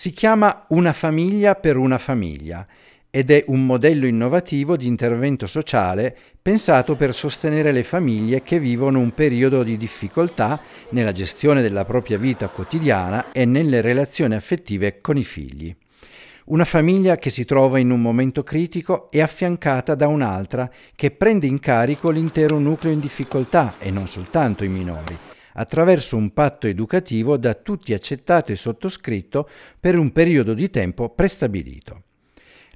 Si chiama Una famiglia per una famiglia ed è un modello innovativo di intervento sociale pensato per sostenere le famiglie che vivono un periodo di difficoltà nella gestione della propria vita quotidiana e nelle relazioni affettive con i figli. Una famiglia che si trova in un momento critico è affiancata da un'altra che prende in carico l'intero nucleo in difficoltà e non soltanto i minori attraverso un patto educativo da tutti accettato e sottoscritto per un periodo di tempo prestabilito.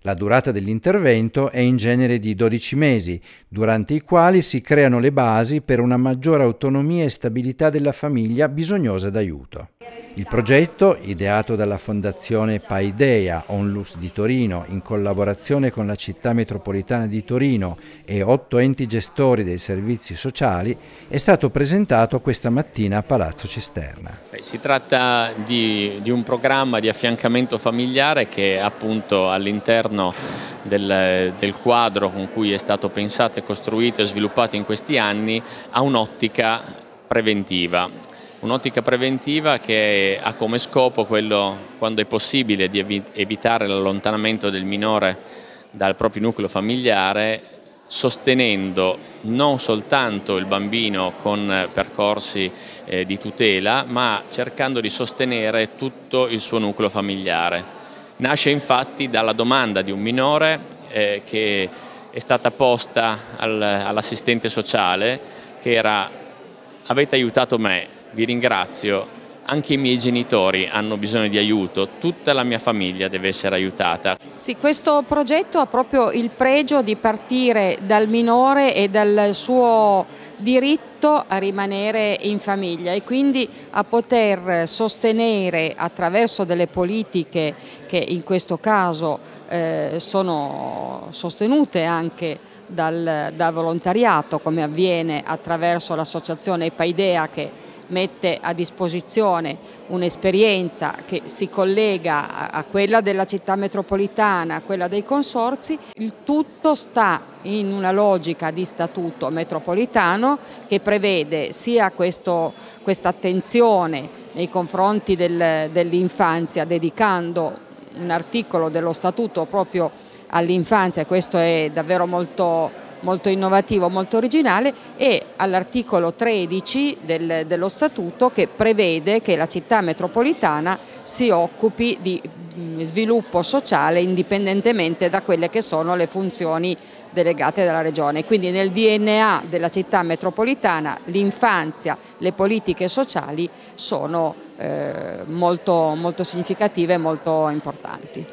La durata dell'intervento è in genere di 12 mesi, durante i quali si creano le basi per una maggiore autonomia e stabilità della famiglia bisognosa d'aiuto. Il progetto, ideato dalla Fondazione Paidea Onlus di Torino in collaborazione con la città metropolitana di Torino e otto enti gestori dei servizi sociali, è stato presentato questa mattina a Palazzo Cisterna. Si tratta di, di un programma di affiancamento familiare che appunto all'interno all'interno del, del, quadro con cui è stato pensato costruito e sviluppato in questi anni ha un'ottica preventiva. Un'ottica preventiva che ha come scopo quello, quando è possibile, di evitare l'allontanamento del minore dal proprio nucleo familiare sostenendo non soltanto il bambino con percorsi eh, di tutela, ma cercando di sostenere tutto il suo nucleo familiare. Nasce infatti dalla domanda di un minore eh, che è stata posta al, all'assistente sociale che era avete aiutato me, vi ringrazio, anche i miei genitori hanno bisogno di aiuto, tutta la mia famiglia deve essere aiutata. Sì, questo progetto ha proprio il pregio di partire dal minore e dal suo diritto a rimanere in famiglia e quindi a poter sostenere attraverso delle politiche che in questo caso eh, sono sostenute anche dal, dal volontariato come avviene attraverso l'associazione Epaidea che mette a disposizione un'esperienza che si collega a quella della città metropolitana, a quella dei consorzi, il tutto sta in una logica di statuto metropolitano che prevede sia questa attenzione nei confronti del, dell'infanzia dedicando un articolo dello statuto proprio all'infanzia, questo è davvero molto molto innovativo, molto originale e all'articolo 13 del, dello statuto che prevede che la città metropolitana si occupi di mm, sviluppo sociale indipendentemente da quelle che sono le funzioni delegate dalla regione. Quindi nel DNA della città metropolitana l'infanzia, le politiche sociali sono eh, molto, molto significative e molto importanti.